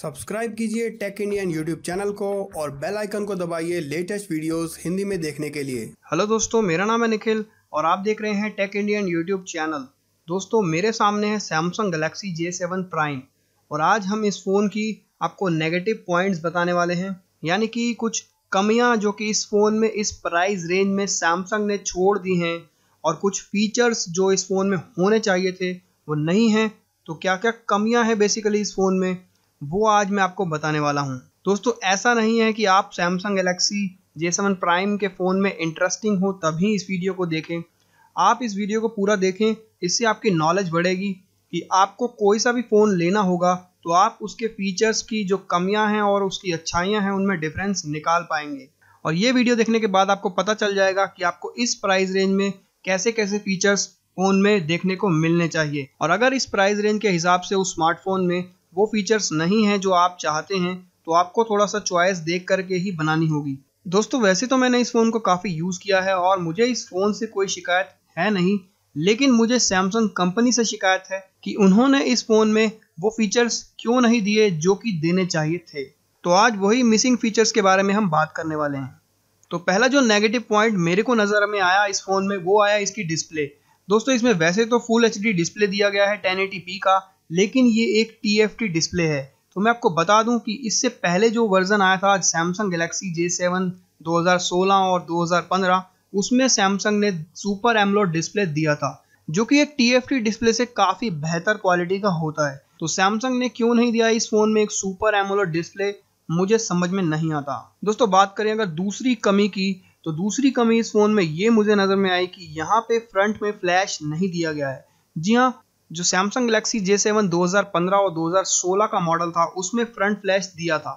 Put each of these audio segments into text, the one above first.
subscribe कीजिए take Indian YouTube channel को और बेल आइकन को दबाइए लेटेस्ट वीडियोस हिंदी में देखने के लिए हेलो दोस्तों मेरा नाम है निखिल और आप देख रहे हैं टेक इंडियन यूट्यूब चैनल दोस्तों मेरे सामने है Samsung Galaxy J seven Prime और आज हम इस फ़ोन की आपको नेगेटिव पॉइंट्स बताने वाले हैं यानी कि कुछ कमियाँ जो कि इस फ़ोन में इस प्राइस रेंज में सैमसंग ने छोड़ दी हैं और कुछ फीचर्स जो इस फ़ोन में होने चाहिए थे वो नहीं हैं तो क्या क्या कमियां हैं बेसिकली इस फ़ोन में वो आज मैं आपको बताने वाला हूँ दोस्तों ऐसा नहीं है कि आप Samsung Galaxy J seven Prime के फ़ोन में इंटरेस्टिंग हो तभी इस वीडियो को देखें आप इस वीडियो को पूरा देखें इससे आपकी नॉलेज बढ़ेगी कि आपको कोई सा भी फ़ोन लेना होगा तो आप उसके फीचर्स की जो कमियां हैं और उसकी अच्छाइयां हैं उनमें डिफरेंस निकाल पाएंगे और ये वीडियो देखने के बाद आपको पता चल जाएगा कि आपको इस प्राइस रेंज में कैसे कैसे फीचर्स फ़ोन में देखने को मिलने चाहिए और अगर इस प्राइस रेंज के हिसाब से उस स्मार्टफोन में वो फीचर्स नहीं हैं जो आप चाहते हैं तो आपको थोड़ा सा चॉइस देख करके ही बनानी होगी दोस्तों वैसे तो मैंने इस फ़ोन को काफ़ी यूज़ किया है और मुझे इस फ़ोन से कोई शिकायत है नहीं लेकिन मुझे सैमसंग कंपनी से शिकायत है कि उन्होंने इस फ़ोन में वो फीचर्स क्यों नहीं दिए जो कि देने चाहिए थे तो आज वही मिसिंग फीचर्स के बारे में हम बात करने वाले हैं तो पहला जो नेगेटिव पॉइंट मेरे को नज़र में आया इस फ़ोन में वो आया इसकी डिस्प्ले दोस्तों इसमें वैसे तो फुल एच डिस्प्ले दिया गया है टेन का लेकिन ये एक टी डिस्प्ले है तो मैं आपको बता दूं कि इससे पहले जो वर्ज़न आया था सैमसंग गलेक्सी J7 2016 और 2015 उसमें सैमसंग ने सुपर एमलोड डिस्प्ले दिया था जो कि एक TFT डिस्प्ले से काफ़ी बेहतर क्वालिटी का होता है तो सैमसंग ने क्यों नहीं दिया इस फ़ोन में एक सुपर एमोलोड डिस्प्ले मुझे समझ में नहीं आता दोस्तों बात करें अगर दूसरी कमी की तो दूसरी कमी इस फ़ोन में ये मुझे नज़र में आई कि यहाँ पे फ्रंट में फ्लैश नहीं दिया गया है जी हाँ जो सैमसंग गलेक्सी जे सेवन दो और 2016 का मॉडल था उसमें फ्रंट फ्लैश दिया था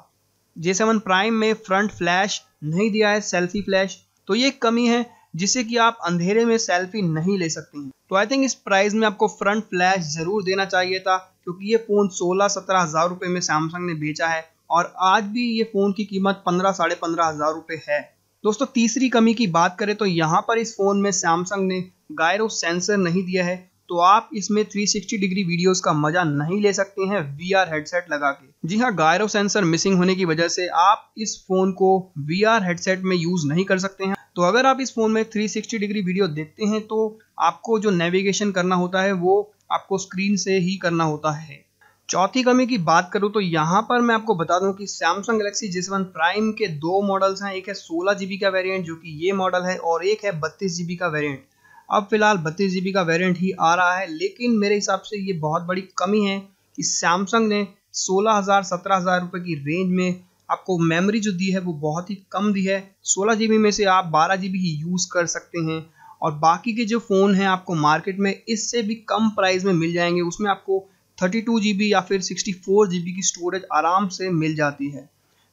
जे सेवन प्राइम में फ्रंट फ्लैश नहीं दिया है सेल्फी फ्लैश तो ये कमी है जिससे कि आप अंधेरे में सेल्फी नहीं ले सकते हैं तो आई थिंक इस प्राइस में आपको फ्रंट फ्लैश जरूर देना चाहिए था क्योंकि ये फ़ोन सोलह सत्रह हज़ार रुपये में सैमसंग ने बेचा है और आज भी ये फ़ोन की कीमत पंद्रह साढ़े पंद्रह हज़ार रुपये है दोस्तों तीसरी कमी की बात करें तो यहाँ पर इस फ़ोन में सैमसंग ने गायरो सेंसर नहीं दिया है तो आप इसमें 360 डिग्री वीडियोस का मजा नहीं ले सकते हैं वीआर हेडसेट लगा के जी हाँ गायरो सेंसर मिसिंग होने की वजह से आप इस फोन को वीआर हेडसेट में यूज नहीं कर सकते हैं तो अगर आप इस फोन में 360 डिग्री वीडियो देखते हैं तो आपको जो नेविगेशन करना होता है वो आपको स्क्रीन से ही करना होता है चौथी कमी की बात करूँ तो यहाँ पर मैं आपको बता दूं कि सैमसंग गलेक्सी जिस वन प्राइम के दो मॉडल्स हैं एक है सोलह जीबी का वेरिएंट जो कि ये मॉडल है और एक है बत्तीस जीबी का वेरिएंट अब फिलहाल बत्तीस जी का वेरिएंट ही आ रहा है लेकिन मेरे हिसाब से ये बहुत बड़ी कमी है कि सैमसंग ने सोलह हज़ार सत्रह हज़ार रुपये की रेंज में आपको मेमोरी जो दी है वो बहुत ही कम दी है सोलह जी में से आप बारह जी ही यूज़ कर सकते हैं और बाकी के जो फ़ोन हैं आपको मार्केट में इससे भी कम प्राइस में मिल जाएंगे उसमें आपको थर्टी टू जी बी या फिर सिक्सटी फोर जी बी की स्टोरेज आराम से मिल जाती है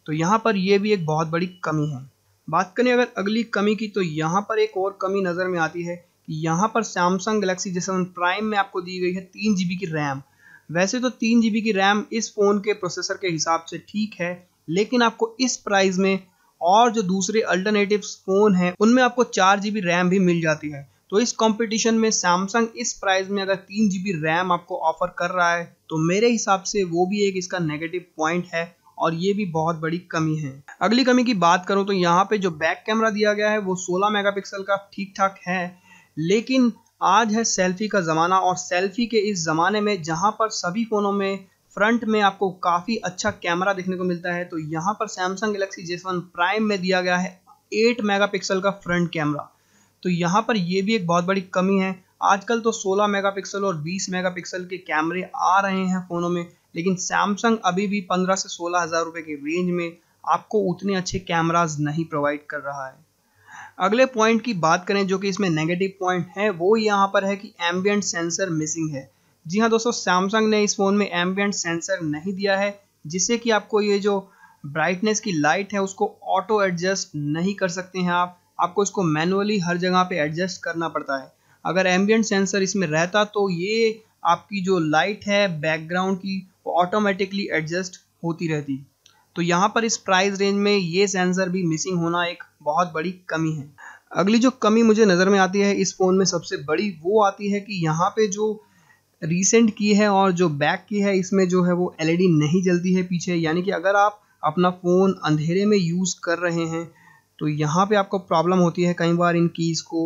तो यहाँ पर यह भी एक बहुत बड़ी कमी है बात करें अगर अगली कमी की तो यहाँ पर एक और कमी नज़र में आती है यहाँ पर Samsung Galaxy J seven Prime में आपको दी गई है तीन जी की रैम वैसे तो तीन जी की रैम इस फ़ोन के प्रोसेसर के हिसाब से ठीक है लेकिन आपको इस प्राइस में और जो दूसरे अल्टरनेटिव फ़ोन हैं उनमें आपको चार जी रैम भी मिल जाती है तो इस कंपटीशन में सैमसंग इस प्राइस में अगर तीन जी रैम आपको ऑफर कर रहा है तो मेरे हिसाब से वो भी एक इसका नेगेटिव पॉइंट है और ये भी बहुत बड़ी कमी है अगली कमी की बात करूँ तो यहाँ पे जो बैक कैमरा दिया गया है वो सोलह मेगा का ठीक ठाक है लेकिन आज है सेल्फी का ज़माना और सेल्फी के इस ज़माने में जहाँ पर सभी फ़ोनों में फ्रंट में आपको काफ़ी अच्छा कैमरा देखने को मिलता है तो यहाँ पर सैमसंग गलेक्सी जेस वन प्राइम में दिया गया है एट मेगापिक्सल का फ्रंट कैमरा तो यहाँ पर ये भी एक बहुत बड़ी कमी है आजकल तो 16 मेगापिक्सल और 20 मेगापिक्सल के कैमरे आ रहे हैं फ़ोनों में लेकिन सैमसंग अभी भी 15 से सोलह हज़ार रुपये के रेंज में आपको उतने अच्छे कैमराज नहीं प्रोवाइड कर रहा है अगले पॉइंट की बात करें जो कि इसमें नेगेटिव पॉइंट है वो यहाँ पर है कि एम्बियंट सेंसर मिसिंग है जी हाँ दोस्तों सैमसंग ने इस फ़ोन में एम्बियंट सेंसर नहीं दिया है जिससे कि आपको ये जो ब्राइटनेस की लाइट है उसको ऑटो एडजस्ट नहीं कर सकते हैं आप आपको इसको मैनुअली हर जगह पे एडजस्ट करना पड़ता है अगर एम्बियंट सेंसर इसमें रहता तो ये आपकी जो लाइट है बैकग्राउंड की वो ऑटोमेटिकली एडजस्ट होती रहती तो यहाँ पर इस प्राइस रेंज में ये सेंसर भी मिसिंग होना एक बहुत बड़ी कमी है अगली जो कमी मुझे नज़र में आती है इस फ़ोन में सबसे बड़ी वो आती है कि यहाँ पे जो रिसेंट की है और जो बैक की है इसमें जो है वो एलईडी नहीं जलती है पीछे यानी कि अगर आप अपना फ़ोन अंधेरे में यूज़ कर रहे हैं तो यहाँ पे आपको प्रॉब्लम होती है कई बार इन कीज़ को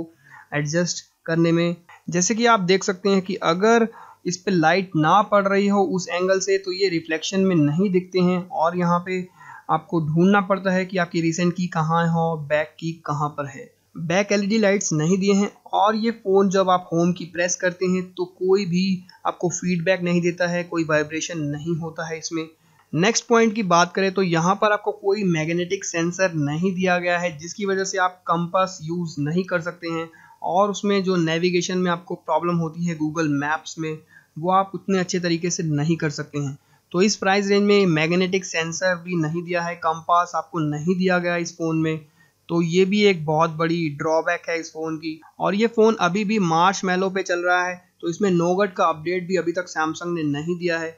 एडजस्ट करने में जैसे कि आप देख सकते हैं कि अगर इस पर लाइट ना पड़ रही हो उस एंगल से तो ये रिफ्लेक्शन में नहीं दिखते हैं और यहाँ पे आपको ढूंढना पड़ता है कि आपकी रिसेंट की कहाँ है और बैक की कहाँ पर है बैक एलईडी लाइट्स नहीं दिए हैं और ये फ़ोन जब आप होम की प्रेस करते हैं तो कोई भी आपको फीडबैक नहीं देता है कोई वाइब्रेशन नहीं होता है इसमें नेक्स्ट पॉइंट की बात करें तो यहाँ पर आपको कोई मैग्नेटिक सेंसर नहीं दिया गया है जिसकी वजह से आप कंपास यूज़ नहीं कर सकते हैं और उसमें जो नेविगेशन में आपको प्रॉब्लम होती है गूगल मैप्स में वो आप उतने अच्छे तरीके से नहीं कर सकते हैं तो इस प्राइस रेंज में मैग्नेटिक सेंसर भी नहीं दिया है कंपास आपको नहीं दिया गया इस फ़ोन में तो ये भी एक बहुत बड़ी ड्रॉबैक है इस फ़ोन की और ये फ़ोन अभी भी मार्च मेलो पे चल रहा है तो इसमें नोगट का अपडेट भी अभी तक सैमसंग ने नहीं दिया है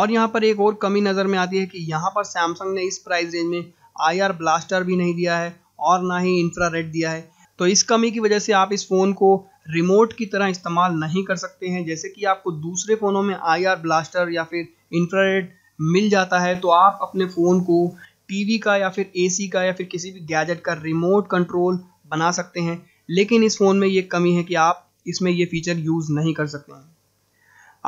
और यहाँ पर एक और कमी नज़र में आती है कि यहाँ पर सैमसंग ने इस प्राइस रेंज में आई ब्लास्टर भी नहीं दिया है और ना ही इंफ्रा दिया है तो इस कमी की वजह से आप इस फ़ोन को रिमोट की तरह इस्तेमाल नहीं कर सकते हैं जैसे कि आपको दूसरे फ़ोनों में आई ब्लास्टर या फिर इंफ्रारेड मिल जाता है तो आप अपने फ़ोन को टीवी का या फिर एसी का या फिर किसी भी गैजेट का रिमोट कंट्रोल बना सकते हैं लेकिन इस फ़ोन में ये कमी है कि आप इसमें ये फीचर यूज़ नहीं कर सकते हैं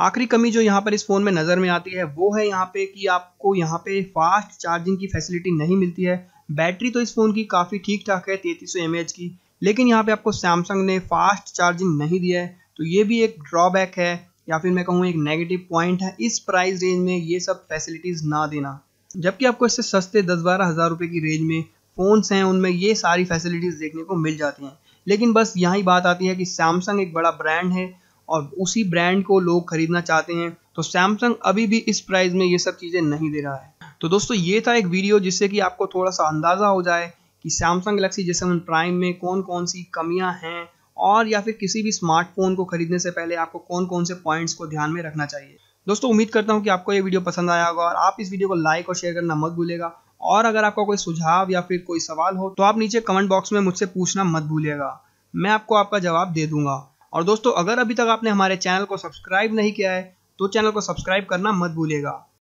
आखिरी कमी जो यहाँ पर इस फ़ोन में नज़र में आती है वो है यहाँ पे कि आपको यहाँ पे फास्ट चार्जिंग की फैसिलिटी नहीं मिलती है बैटरी तो इस फ़ोन की काफ़ी ठीक ठाक है तैंतीस सौ की लेकिन यहाँ पे आपको सैमसंग ने फास्ट चार्जिंग नहीं दिया है तो ये भी एक ड्रॉबैक है या फिर मैं कहूँ एक नेगेटिव पॉइंट है इस प्राइस रेंज में ये सब फैसिलिटीज़ ना देना जबकि आपको इससे सस्ते दस बारह हज़ार रुपये की रेंज में फ़ोन्स हैं उनमें ये सारी फैसिलिटीज़ देखने को मिल जाती हैं लेकिन बस यहाँ बात आती है कि सैमसंग एक बड़ा ब्रांड है और उसी ब्रांड को लोग खरीदना चाहते हैं तो सैमसंग अभी भी इस प्राइस में ये सब चीज़ें नहीं दे रहा है तो दोस्तों ये था एक वीडियो जिससे कि आपको थोड़ा सा अंदाज़ा हो जाए कि सैमसंग गलेक्सी जैसे प्राइम में कौन कौन सी कमियां हैं और या फिर किसी भी स्मार्टफोन को खरीदने से पहले आपको कौन कौन से पॉइंट्स को ध्यान में रखना चाहिए दोस्तों उम्मीद करता हूँ कि आपको ये वीडियो पसंद आया होगा और आप इस वीडियो को लाइक और शेयर करना मत भूलेगा और अगर आपका कोई सुझाव या फिर कोई सवाल हो तो आप नीचे कमेंट बॉक्स में मुझसे पूछना मत भूलिएगा मैं आपको आपका जवाब दे दूंगा और दोस्तों अगर अभी तक आपने हमारे चैनल को सब्सक्राइब नहीं किया है तो चैनल को सब्सक्राइब करना मत भूलिएगा